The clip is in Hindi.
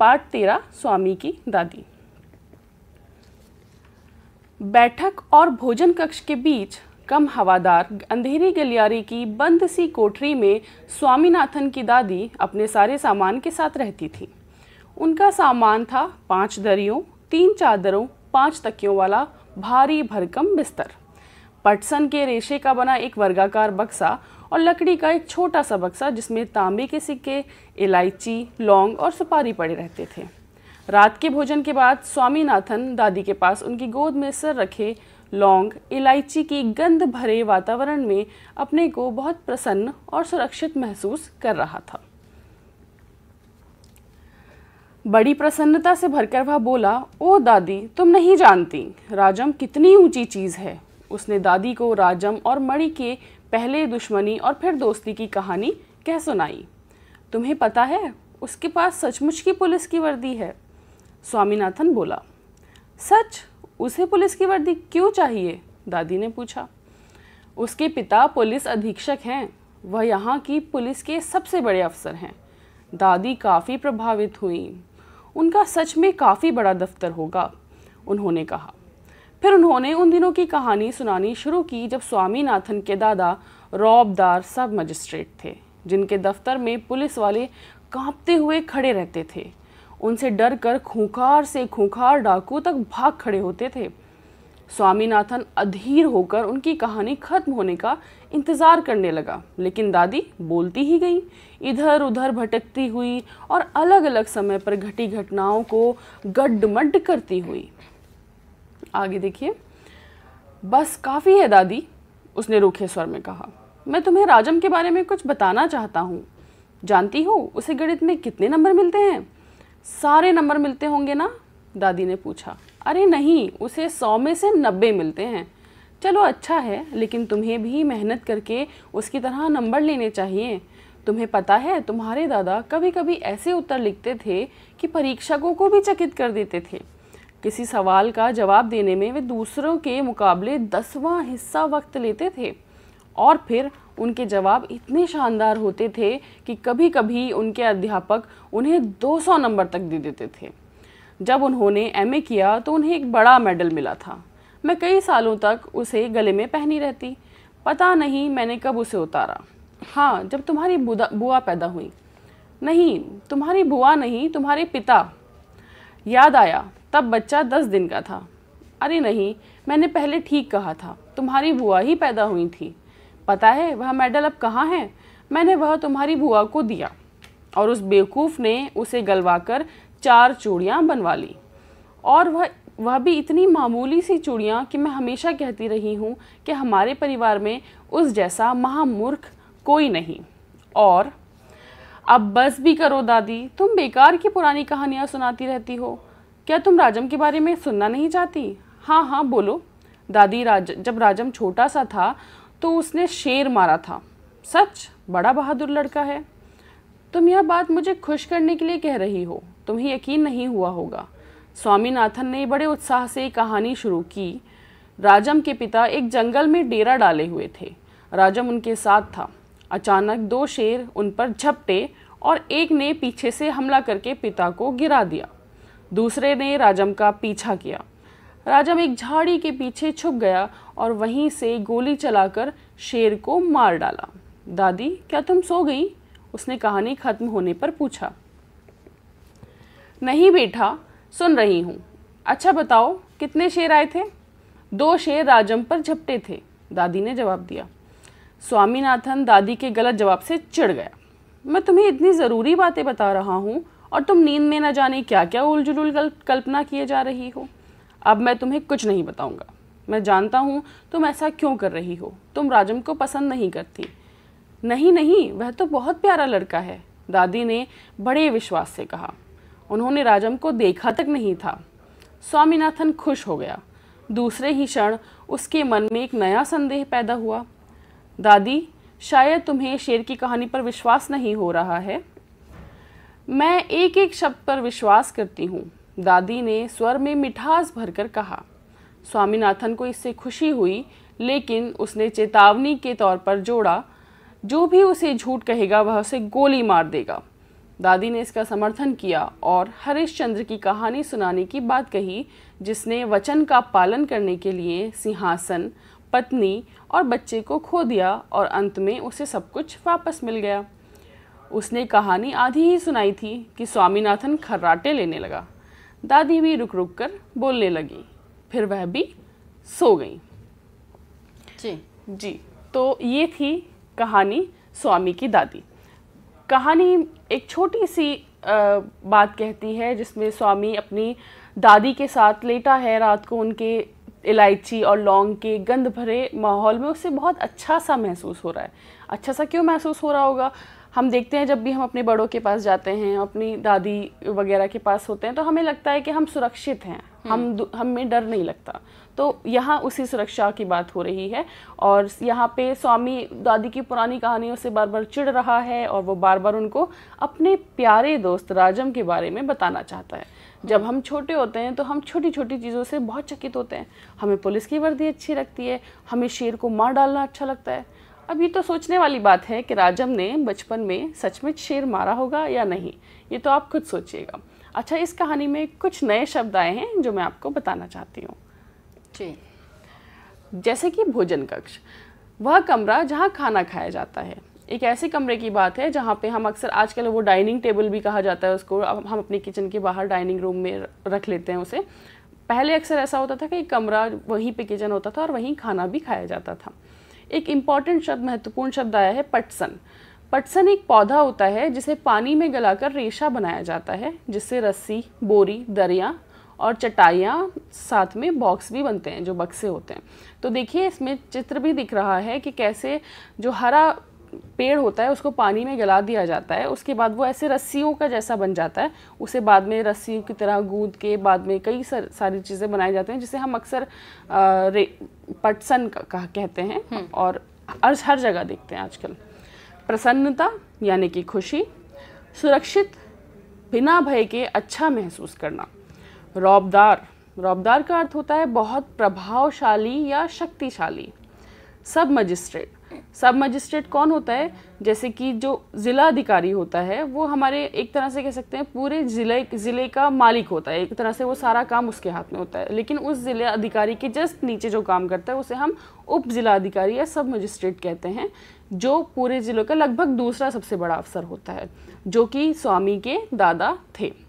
पार्ट तेरा स्वामी की दादी बैठक और भोजन कक्ष के बीच कम हवादार अंधेरी गलियारे की बंद सी कोठरी में स्वामीनाथन की दादी अपने सारे सामान के साथ रहती थी उनका सामान था पांच दरियों तीन चादरों पांच तकियों वाला भारी भरकम बिस्तर पटसन के रेशे का बना एक वर्गाकार बक्सा और लकड़ी का एक छोटा सा बक्सा जिसमें तांबे के सिक्के इलायची लौंग और सुपारी पड़े रहते थे रात के भोजन के बाद स्वामीनाथन दादी के पास उनकी गोद में सर रखे लौंग इलायची की गंध भरे वातावरण में अपने को बहुत प्रसन्न और सुरक्षित महसूस कर रहा था बड़ी प्रसन्नता से भरकर वह बोला ओ दादी तुम नहीं जानती राजम कितनी ऊंची चीज़ है उसने दादी को राजम और मणि के पहले दुश्मनी और फिर दोस्ती की कहानी कह सुनाई तुम्हें पता है उसके पास सचमुच की पुलिस की वर्दी है स्वामीनाथन बोला सच उसे पुलिस की वर्दी क्यों चाहिए दादी ने पूछा उसके पिता पुलिस अधीक्षक हैं वह यहाँ की पुलिस के सबसे बड़े अफसर हैं दादी काफ़ी प्रभावित हुई उनका सच में काफ़ी बड़ा दफ्तर होगा उन्होंने कहा फिर उन्होंने उन दिनों की कहानी सुनानी शुरू की जब स्वामीनाथन के दादा रौबदार सब मजिस्ट्रेट थे जिनके दफ्तर में पुलिस वाले कांपते हुए खड़े रहते थे उनसे डर कर खूंखार से खूंखार डाकू तक भाग खड़े होते थे स्वामीनाथन अधीर होकर उनकी कहानी खत्म होने का इंतज़ार करने लगा लेकिन दादी बोलती ही गई इधर उधर भटकती हुई और अलग अलग समय पर घटी घटनाओं को गड्ढमड्ड करती हुई आगे देखिए बस काफ़ी है दादी उसने रूखे स्वर में कहा मैं तुम्हें राजम के बारे में कुछ बताना चाहता हूँ जानती हो उसे गणित में कितने नंबर मिलते हैं सारे नंबर मिलते होंगे ना दादी ने पूछा अरे नहीं उसे सौ में से नब्बे मिलते हैं चलो अच्छा है लेकिन तुम्हें भी मेहनत करके उसकी तरह नंबर लेने चाहिए तुम्हें पता है तुम्हारे दादा कभी कभी ऐसे उत्तर लिखते थे कि परीक्षकों को भी चकित कर देते थे किसी सवाल का जवाब देने में वे दूसरों के मुकाबले दसवां हिस्सा वक्त लेते थे और फिर उनके जवाब इतने शानदार होते थे कि कभी कभी उनके अध्यापक उन्हें 200 नंबर तक दे देते थे जब उन्होंने एम किया तो उन्हें एक बड़ा मेडल मिला था मैं कई सालों तक उसे गले में पहनी रहती पता नहीं मैंने कब उसे उतारा हाँ जब तुम्हारी बुआ पैदा हुई नहीं तुम्हारी बुआ नहीं तुम्हारे पिता याद आया तब बच्चा दस दिन का था अरे नहीं मैंने पहले ठीक कहा था तुम्हारी बुआ ही पैदा हुई थी पता है वह मेडल अब कहाँ है मैंने वह तुम्हारी बुआ को दिया और उस बेवकूफ़ ने उसे गलवा कर चार चूड़ियाँ बनवा ली और वह वह भी इतनी मामूली सी चूड़ियाँ कि मैं हमेशा कहती रही हूँ कि हमारे परिवार में उस जैसा महामूर्ख कोई नहीं और अब बस भी करो दादी तुम बेकार की पुरानी कहानियाँ सुनाती रहती हो क्या तुम राजम के बारे में सुनना नहीं चाहती हाँ हाँ बोलो दादी राज जब राजम छोटा सा था तो उसने शेर मारा था सच बड़ा बहादुर लड़का है तुम यह बात मुझे खुश करने के लिए कह रही हो तुम्हें यकीन नहीं हुआ होगा स्वामीनाथन ने बड़े उत्साह से कहानी शुरू की राजम के पिता एक जंगल में डेरा डाले हुए थे राजम उनके साथ था अचानक दो शेर उन पर झपटे और एक ने पीछे से हमला करके पिता को गिरा दिया दूसरे ने राजम का पीछा किया राजम एक झाड़ी के पीछे छुप गया और वहीं से गोली चलाकर शेर को मार डाला दादी क्या तुम सो गई उसने कहानी खत्म होने पर पूछा नहीं बेटा सुन रही हूँ अच्छा बताओ कितने शेर आए थे दो शेर राजम पर झपटे थे दादी ने जवाब दिया स्वामीनाथन दादी के गलत जवाब से चिढ़ गया मैं तुम्हें इतनी ज़रूरी बातें बता रहा हूँ और तुम नींद में न जाने क्या क्या उलझुल कल्पना किए जा रही हो अब मैं तुम्हें कुछ नहीं बताऊंगा मैं जानता हूँ तुम ऐसा क्यों कर रही हो तुम राजम को पसंद नहीं करती नहीं नहीं वह तो बहुत प्यारा लड़का है दादी ने बड़े विश्वास से कहा उन्होंने राजम को देखा तक नहीं था स्वामीनाथन खुश हो गया दूसरे ही क्षण उसके मन में एक नया संदेह पैदा हुआ दादी शायद तुम्हें शेर की कहानी पर विश्वास नहीं हो रहा है मैं एक एक शब्द पर विश्वास करती हूँ दादी ने स्वर में मिठास भरकर कहा स्वामीनाथन को इससे खुशी हुई लेकिन उसने चेतावनी के तौर पर जोड़ा जो भी उसे झूठ कहेगा वह उसे गोली मार देगा दादी ने इसका समर्थन किया और हरिश्चंद्र की कहानी सुनाने की बात कही जिसने वचन का पालन करने के लिए सिंहासन पत्नी और बच्चे को खो दिया और अंत में उसे सब कुछ वापस मिल गया उसने कहानी आधी ही सुनाई थी कि स्वामीनाथन खर्राटे लेने लगा दादी भी रुक रुक कर बोलने लगी फिर वह भी सो गई जी जी तो ये थी कहानी स्वामी की दादी कहानी एक छोटी सी आ, बात कहती है जिसमें स्वामी अपनी दादी के साथ लेटा है रात को उनके इलायची और लौंग के गंध भरे माहौल में उसे बहुत अच्छा सा महसूस हो रहा है अच्छा सा क्यों महसूस हो रहा होगा हम देखते हैं जब भी हम अपने बड़ों के पास जाते हैं अपनी दादी वगैरह के पास होते हैं तो हमें लगता है कि हम सुरक्षित हैं हम्म। हम हमें डर नहीं लगता तो यहाँ उसी सुरक्षा की बात हो रही है और यहाँ पे स्वामी दादी की पुरानी कहानियों से बार बार चिढ़ रहा है और वो बार बार उनको अपने प्यारे दोस्त राजम के बारे में बताना चाहता है जब हम छोटे होते हैं तो हम छोटी छोटी चीज़ों से बहुत चकित होते हैं हमें पुलिस की वर्दी अच्छी लगती है हमें शेर को मार डालना अच्छा लगता है अब ये तो सोचने वाली बात है कि राजम ने बचपन में सचमुच शेर मारा होगा या नहीं ये तो आप खुद सोचिएगा अच्छा इस कहानी में कुछ नए शब्द आए हैं जो मैं आपको बताना चाहती हूँ जी जैसे कि भोजन कक्ष वह कमरा जहाँ खाना खाया जाता है एक ऐसे कमरे की बात है जहाँ पे हम अक्सर आजकल वो डाइनिंग टेबल भी कहा जाता है उसको अब हम अपने किचन के बाहर डाइनिंग रूम में रख लेते हैं उसे पहले अक्सर ऐसा होता था कि कमरा वहीं पे किचन होता था और वहीं खाना भी खाया जाता था एक इम्पॉर्टेंट शब्द महत्वपूर्ण शब्द आया है पटसन पटसन एक पौधा होता है जिसे पानी में गलाकर रेशा बनाया जाता है जिससे रस्सी बोरी दरिया और चटाइयाँ साथ में बॉक्स भी बनते हैं जो बक्से होते हैं तो देखिए इसमें चित्र भी दिख रहा है कि कैसे जो हरा पेड़ होता है उसको पानी में गला दिया जाता है उसके बाद वो ऐसे रस्सियों का जैसा बन जाता है उसे बाद में रस्सियों की तरह गूंद के बाद में कई सर, सारी चीज़ें बनाई जाती हैं जिसे हम अक्सर पटसन कह कहते हैं हम्म। और अर्ज हर जगह देखते हैं आजकल प्रसन्नता यानी कि खुशी सुरक्षित बिना भय के अच्छा महसूस करना रौबदार रौबदार का अर्थ होता है बहुत प्रभावशाली या शक्तिशाली सब मजिस्ट्रेट सब मजिस्ट्रेट कौन होता है जैसे कि जो ज़िला अधिकारी होता है वो हमारे एक तरह से कह सकते हैं पूरे ज़िले ज़िले का मालिक होता है एक तरह से वो सारा काम उसके हाथ में होता है लेकिन उस ज़िला अधिकारी के जस्ट नीचे जो काम करता है उसे हम उप ज़िला अधिकारी या सब मजिस्ट्रेट कहते हैं जो पूरे ज़िलों का लगभग दूसरा सबसे बड़ा अफसर होता है जो कि स्वामी के दादा थे